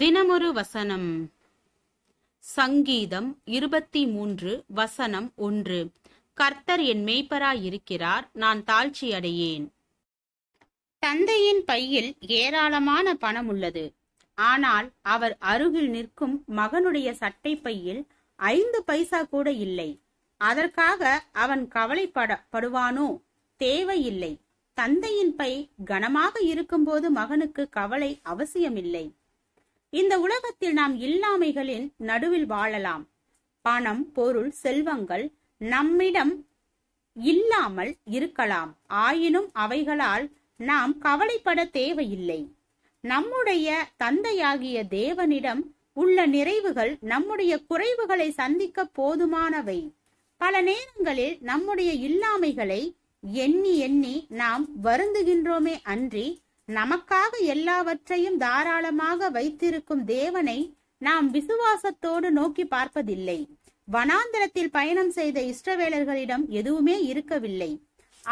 தினமொரு வசனம் சங்கீதம் இருபத்தி மூன்று வசனம் ஒன்று கர்த்தர் என் இருக்கிறார் நான் தாழ்ச்சி அடையேன் தந்தையின் பையில் ஏராளமான பணம் உள்ளது ஆனால் அவர் அருகில் நிற்கும் மகனுடைய சட்டை பையில் ஐந்து பைசா கூட இல்லை அதற்காக அவன் கவலைப்பட படுவானோ தேவையில்லை தந்தையின் பை கனமாக இருக்கும்போது மகனுக்கு கவலை அவசியமில்லை இந்த உலகத்தில் நாம் இல்லாமைகளின் நடுவில் வாழலாம் பணம் பொருள் செல்வங்கள் நம்மிடம் இல்லாமல் இருக்கலாம் ஆயினும் அவைகளால் நாம் கவலைப்பட தேவையில்லை நம்முடைய தந்தையாகிய தேவனிடம் உள்ள நிறைவுகள் நம்முடைய குறைவுகளை சந்திக்க போதுமானவை பல நேரங்களில் நம்முடைய இல்லாமைகளை எண்ணி எண்ணி நாம் வருந்துகின்றோமே அன்றி நமக்காக எல்லாவற்றையும் தாராளமாக வைத்திருக்கும் தேவனை நாம் விசுவாசத்தோடு நோக்கி பார்ப்பதில்லை வனாந்திரத்தில் பயணம் செய்த இஷ்டவேலர்களிடம் எதுவுமே இருக்கவில்லை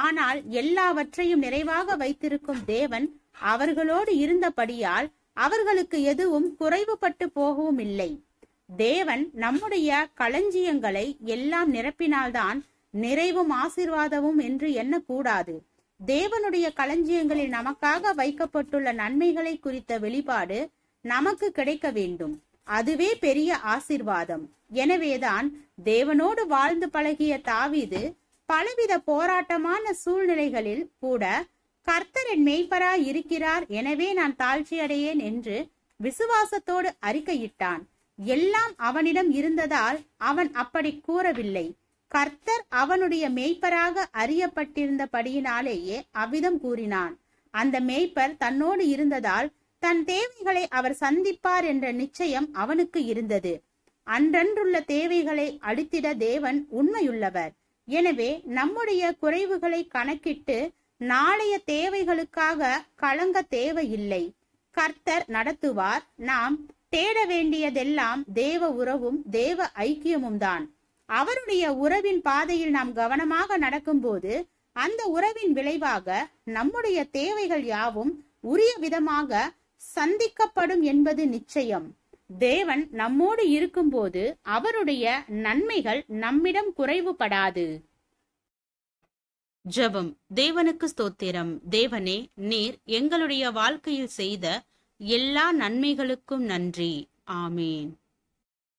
ஆனால் எல்லாவற்றையும் நிறைவாக வைத்திருக்கும் தேவன் அவர்களோடு இருந்தபடியால் அவர்களுக்கு எதுவும் குறைவுபட்டு போகவும் இல்லை தேவன் நம்முடைய களஞ்சியங்களை எல்லாம் நிரப்பினால்தான் நிறைவும் ஆசிர்வாதமும் என்று எண்ணக்கூடாது தேவனுடைய களஞ்சியங்களில் நமக்காக வைக்கப்பட்டுள்ள நன்மைகளை குறித்த வெளிப்பாடு நமக்கு கிடைக்க வேண்டும் அதுவே பெரிய ஆசிர்வாதம் எனவேதான் தேவனோடு வாழ்ந்து பழகிய தாவிது பலவித போராட்டமான சூழ்நிலைகளில் கூட கர்த்தரின் மெய்ப்பராய் இருக்கிறார் எனவே நான் தாழ்ச்சியடையேன் என்று விசுவாசத்தோடு அறிக்கையிட்டான் எல்லாம் அவனிடம் இருந்ததால் அவன் அப்படி கூறவில்லை கர்த்தர் அவனுடைய மேய்ப்பராக அறியப்பட்டிருந்தபடியினாலேயே அவ்விதம் கூறினான் அந்த மேய்ப்பர் தன்னோடு இருந்ததால் தன் தேவைகளை அவர் சந்திப்பார் என்ற நிச்சயம் அவனுக்கு இருந்தது அன்றன்றுள்ள தேவைகளை அடித்திட தேவன் உண்மையுள்ளவர் எனவே நம்முடைய குறைவுகளை கணக்கிட்டு நாளைய தேவைகளுக்காக கலங்க தேவையில்லை கர்த்தர் நடத்துவார் நாம் தேட வேண்டியதெல்லாம் தேவ உறவும் தேவ ஐக்கியமும் தான் அவருடைய உறவின் பாதையில் நாம் கவனமாக நடக்கும்போது அந்த உறவின் விளைவாக நம்முடைய தேவைகள் யாவும் உரிய விதமாக சந்திக்கப்படும் என்பது நிச்சயம் தேவன் நம்மோடு இருக்கும்போது அவருடைய நன்மைகள் நம்மிடம் குறைவுபடாது ஜபம் தேவனுக்கு ஸ்தோத்திரம் தேவனே நீர் எங்களுடைய வாழ்க்கையில் செய்த எல்லா நன்மைகளுக்கும் நன்றி ஆமேன்